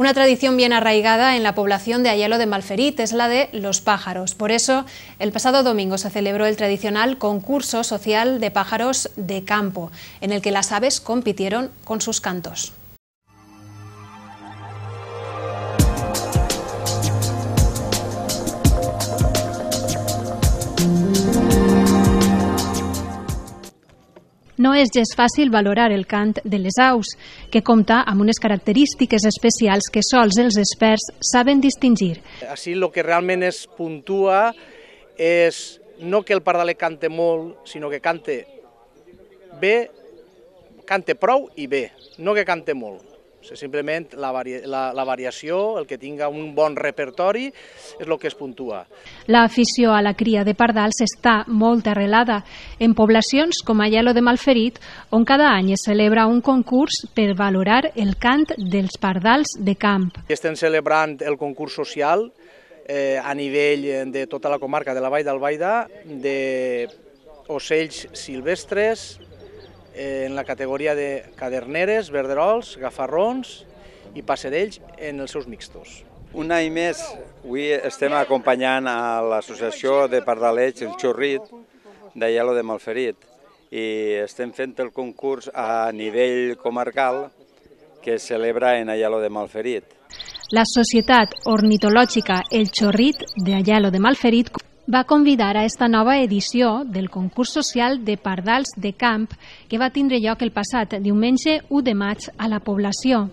Una tradición bien arraigada en la población de Ayelo de Malferit es la de los pájaros. Por eso, el pasado domingo se celebró el tradicional concurso social de pájaros de campo, en el que las aves compitieron con sus cantos. és gens fàcil valorar el cant de les aus, que compta amb unes característiques especials que sols els experts saben distingir. Així el que realment es puntua és no que el pardalet cante molt, sinó que cante bé, cante prou i bé, no que cante molt. Simplement la, vari la, la variació, el que tinga un bon repertori, és el que es puntua. L'afició a la cria de pardals està molt arrelada en poblacions com Aielo de Malferit, on cada any es celebra un concurs per valorar el cant dels pardals de camp. Estem celebrant el concurs social eh, a nivell de tota la comarca de la Vall d'Albaida de ocells silvestres, Eh, en la categoria de caderneres, verderols, gafarrons i passerells en els seus mixtos. Un any més, avui estem acompanyant a l'associació de Pardaleig, el Xorrit, de Yalo de Malferit, i estem fent el concurs a nivell comarcal que es celebra en Ayalo de Malferit. La Societat Ornitològica El Xorrit de Ayalo de Malferit va convidar a esta nova edició del concurs social de pardals de camp que va tindre lloc el passat diumenge 1 de maig a la població.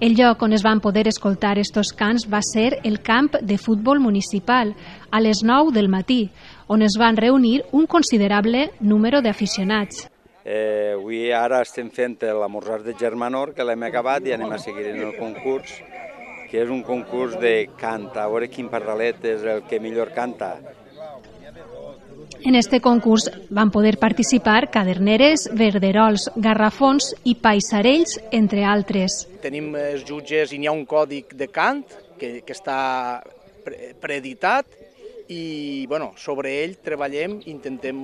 El lloc on es van poder escoltar estos cants va ser el camp de futbol municipal, a les 9 del matí, on es van reunir un considerable número d'aficionats. Eh, avui ara estem fent l'amorzar de Germanor, que l'hem acabat i anem a seguir en el concurs que és un concurs de canta, a veure quin pardalet és el que millor canta. En este concurs van poder participar caderneres, verderols, garrafons i paisarells, entre altres. Tenim els jutges i n'hi ha un còdic de cant que, que està preeditat i bueno, sobre ell treballem i intentem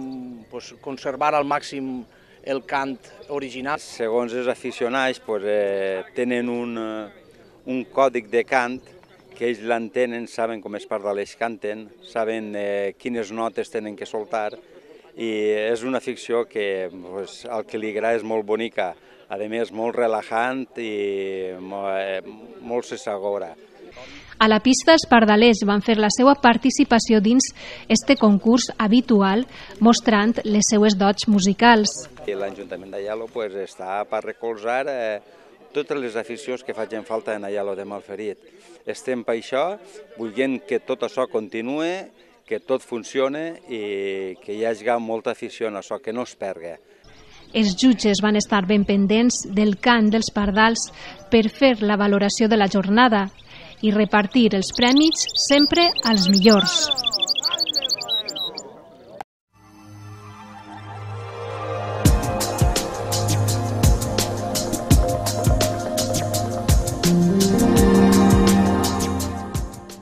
pues, conservar al màxim el cant original. Segons els aficionats pues, eh, tenen un, eh un còdic de cant que ells l'entenen, saben com es parla l'eix canten, saben eh, quines notes tenen que soltar, i és una ficció que pues, el que li agrada és molt bonica, a més molt relajant i eh, molt, molt se s'agora. A la pista els pardalers van fer la seva participació dins este concurs habitual mostrant les seues dots musicals. L'Ajuntament d'Allalo pues, està per recolzar eh, totes les aficions que facin falta en allà lo de Malferit. Estem per això, volent que tot això continue, que tot funcione i que hi hagi molta afició en això, que no es perga. Els jutges van estar ben pendents del cant dels pardals per fer la valoració de la jornada i repartir els prèmits sempre als millors.